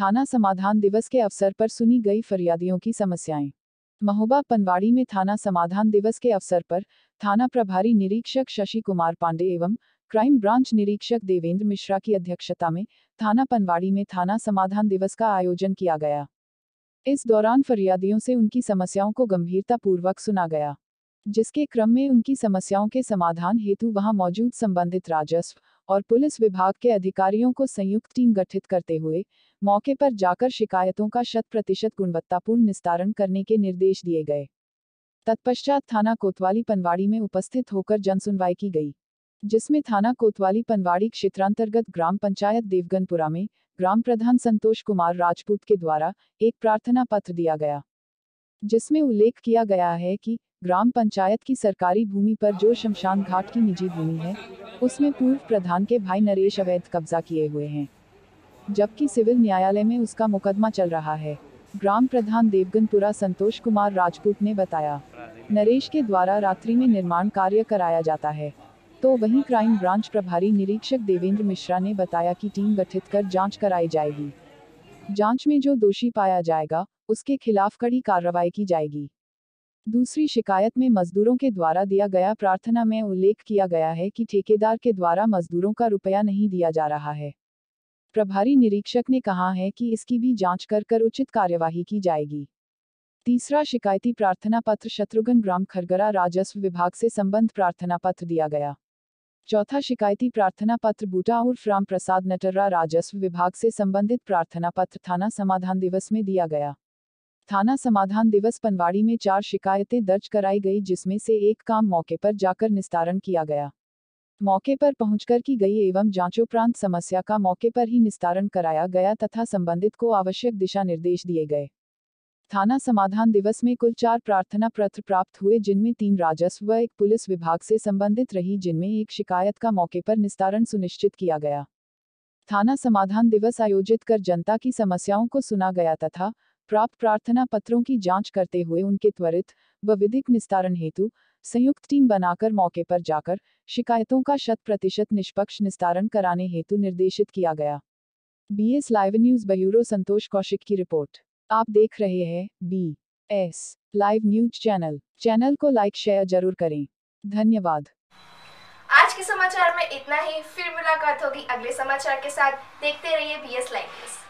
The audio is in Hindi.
थाना समाधान दिवस के अवसर पर सुनी गई फरियादियों की समस्याएं महोबा पनवाड़ी में थाना समाधान दिवस के अवसर पर थाना प्रभारी निरीक्षक शशि कुमार पांडे एवं क्राइम ब्रांच निरीक्षक देवेंद्र मिश्रा की अध्यक्षता में थाना पनवाड़ी में थाना समाधान दिवस का आयोजन किया गया इस दौरान फरियादियों से उनकी समस्याओं को गंभीरतापूर्वक सुना गया जिसके क्रम में उनकी समस्याओं के समाधान हेतु वहां मौजूद संबंधित राजस्व और पुलिस विभाग के अधिकारियों को संयुक्त टीम गठित करते हुए मौके पर जाकर शिकायतों का शत प्रतिशत गुणवत्तापूर्ण निस्तारण करने के निर्देश दिए गए तत्पश्चात थाना कोतवाली पनवाड़ी में उपस्थित होकर जनसुनवाई की गई जिसमें थाना कोतवाली पनवाड़ी क्षेत्रांतर्गत ग्राम पंचायत देवगनपुरा में ग्राम प्रधान संतोष कुमार राजपूत के द्वारा एक प्रार्थना पत्र दिया गया जिसमें उल्लेख किया गया है कि ग्राम पंचायत की सरकारी भूमि पर जो शमशान घाट की निजी भूमि है उसमें पूर्व प्रधान के भाई नरेश अवैध कब्जा किए हुए हैं जबकि सिविल न्यायालय में उसका मुकदमा चल रहा है ग्राम प्रधान देवगनपुरा संतोष कुमार राजपूत ने बताया नरेश के द्वारा रात्रि में निर्माण कार्य कराया जाता है तो वहीं क्राइम ब्रांच प्रभारी निरीक्षक देवेंद्र मिश्रा ने बताया कि टीम गठित कर जांच कराई जाएगी जांच में जो दोषी पाया जाएगा उसके खिलाफ कड़ी कार्रवाई की जाएगी दूसरी शिकायत में मजदूरों के द्वारा दिया गया प्रार्थना में उल्लेख किया गया है कि ठेकेदार के द्वारा मजदूरों का रुपया नहीं दिया जा रहा है प्रभारी निरीक्षक ने कहा है कि इसकी भी जांच कर कर उचित कार्यवाही की जाएगी तीसरा शिकायती प्रार्थना पत्र शत्रुघ्न ग्राम खरगरा राजस्व विभाग से संबंध प्रार्थना पत्र दिया गया चौथा शिकायती प्रार्थना पत्र बूटा और राम प्रसाद नटर्रा राजस्व विभाग से संबंधित प्रार्थना पत्र थाना समाधान दिवस में दिया गया थाना समाधान दिवस पनवाड़ी में चार शिकायतें दर्ज कराई गई जिसमें से एक काम मौके पर जाकर निस्तारण किया गया मौके पर पहुंचकर की गई एवं जांचोपरांत समस्या का मौके पर ही निस्तारण कराया गया तथा संबंधित को आवश्यक दिशा निर्देश दिए गए थाना समाधान दिवस में कुल चार प्रार्थना पत्र प्राप्त हुए जिनमें तीन राजस्व व एक पुलिस विभाग से संबंधित रही जिनमें एक शिकायत का मौके पर निस्तारण सुनिश्चित किया गया थाना समाधान दिवस आयोजित कर जनता की समस्याओं को सुना गया तथा प्राप्त प्रार्थना पत्रों की जांच करते हुए उनके त्वरित व विधिक निस्तारण हेतु संयुक्त टीम बनाकर मौके पर जाकर शिकायतों का शत प्रतिशत निष्पक्ष निस्तारण कराने हेतु निर्देशित किया गया B S live news bureau Santosh Kaushik की रिपोर्ट आप देख रहे हैं B S live news channel channel को लाइक शेयर जरूर करें धन्यवाद आज के समाचार में इतना ही फिर मुलाकात होगी अगले समाचार के साथ देखते रहिए बी एस लाइव न्यूज